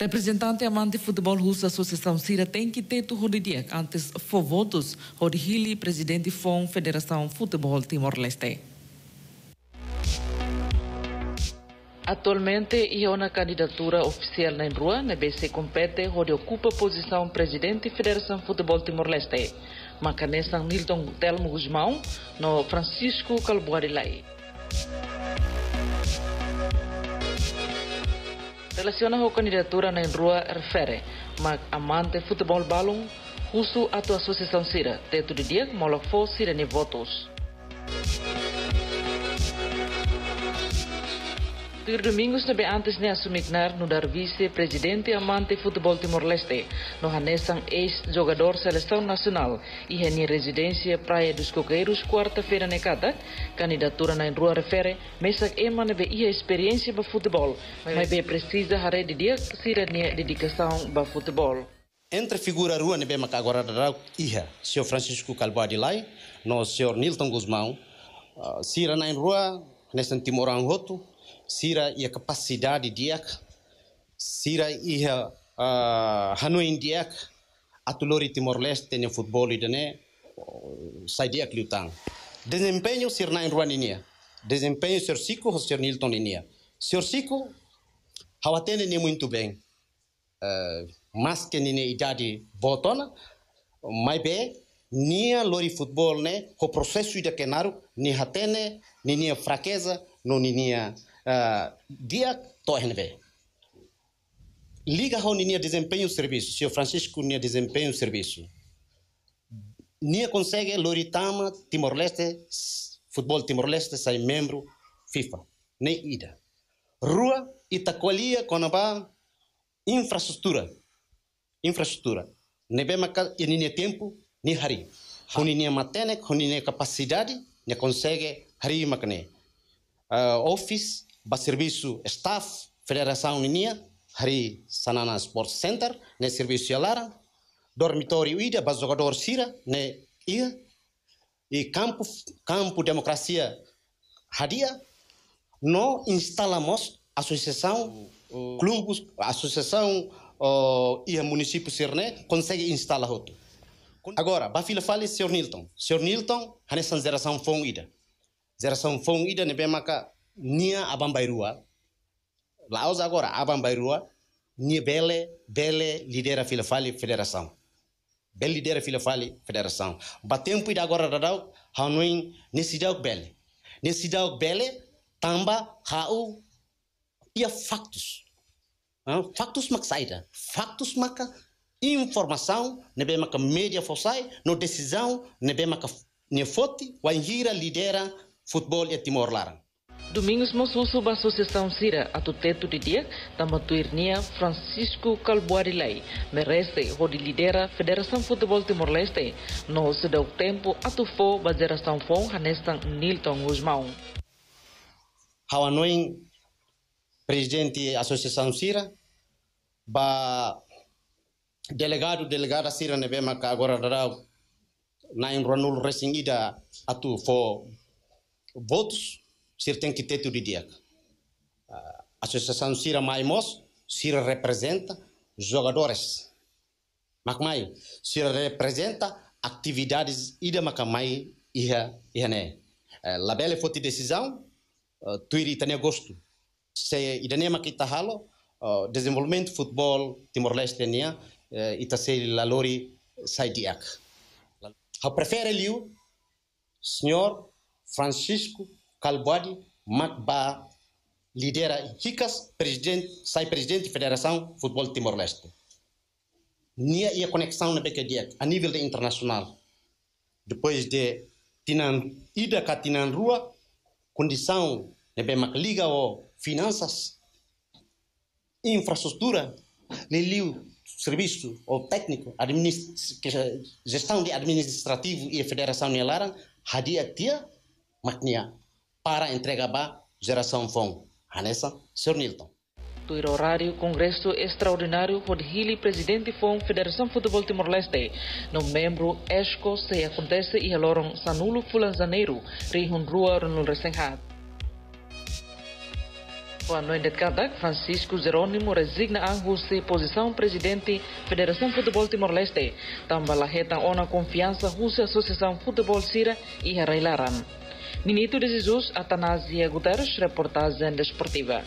Representante amante futebol russo Associação Sira tem que ter Horidiek antes votos hili presidente FON, Federação Futebol Timor-Leste. Atualmente, é uma candidatura oficial na rua, na BC compete, onde ocupa a posição presidente da Federação Futebol Timor-Leste. Macanessa Nilton Telmo Guzmão, no Francisco Calbuari Lai. Selecionou a candidatura na rua refere, mas amante futebol balão, justo a tua associação Cira, teto de dia, molofo Cira votos. Por domingos também antes de assumir no dar vice-presidente amante futebol Timor-Leste, no hanesang ex-jogador seleção nacional e em residência Praia dos Coqueiros, quarta-feira necada, candidatura na rua refere, mesa ema neve ia experiência para futebol, mas be precisa hare de dia sirania dedicação para futebol. Entre figura rua nebe maka agora darau iha, senhor Francisco Calvo Adilai, no senhor Nilton Guzmão, uh, na rua, nesse Timor Angoto, sira ia capacidade diak sira ia uh, ah, hanuin diak atulori Timor Leste nya futebol idane sai diak liutang desempenho sir na ruaninha, desempenho sir Sico sir Nilton inia sir Sico hawatene ni muito bem uh, ah, mas que nine idade botona mai bem nia lori futebol né o processo de kenaru ni hatene ni nia fraqueza no ni nia ah, dia torne Liga onde tinha desempenho serviço, senhor Francisco tinha desempenho serviço. Nia consegue Loritama, Timor-Leste, futebol Timor-Leste, sai membro FIFA, nem ida. Rua Itacolia, Conabá, infraestrutura. Infraestrutura. Nebe maka ini tempo, ni hari. Huni nia matenek, huni capacidade, nia consegue hari makne. Uh, office, serviço staff Federação Unia, hari Sanana Sports Center, ne serviço alara dormitório Ida, ba jogador Sira, ne Ia, e campo, campo democracia Hadia, nós instalamos associação, clubes, associação uh, e município Sirne consegue instalar outro. Agora, fila fale Sr. Nilton. Sr. Nilton, a geração fom ida. Geração fom ida, ne bem maca nia abambairua Laos agora abambairua nia bele bele lidera filafali federação bele lidera filafali federação batempo ida agora dadau hanuin nesidauk bele nesidauk bele tamba hau ia factos ah, factos maxaida factos maka informação nebe maka media fosai no decisão nebe maka ne foti wanjira lidera futebol e timor larang Domingos Mosusu ba Associação Sira Atuteto de Dia da Matuirnia Francisco Calboarilei, merece onde lidera Federação Futebol Timor-Leste no se deu tempo tufo ba geração a Hanestan Nilton Guzmão. Hawanoin presidente Associação Sira ba delegado delegada Sira nebema que agora dará na enronul resingida a tufo votos tem que ter tudo dia. A Associação Cira Maimos, Cira representa jogadores. mas Macmai, Cira é? representa atividades ida macamai A eh, bela foi a decisão, eh, tuiri tania gosto. Se idane está halo, eh, desenvolvimento futebol Timor-Leste nia, ita se lalori sai diak. Ha prefere senhor Francisco Calvadi Macba lidera Hikas, presidente, sai presidente da Federação Futebol Timor-Leste. Nia a conexão na BQDIEC, a nível de internacional. Depois de tinan, ida a Tinanrua, condição na BMAC liga ou finanças, infraestrutura, liliu serviço ou técnico, gestão de administrativo e a federação Nialara, hadia tia, maknia para entrega ba geração fom. Hanessa, Sr. Nilton. Tuir horário, congresso extraordinário por Hili, presidente FOM, Federação Futebol Timor-Leste. No membro, ESCO, se acontece e eloram Sanulo Fulanzaneiro, Rihun Rua, no Resenhat. A noite cada, Francisco Jerônimo resigna a se posição presidente Federação Futebol Timor-Leste. Também reta ona confiança Rússia Associação Futebol Sira e Harailaran. Miniaturas Jesus, Atanasia Guterres, reportagem desportiva.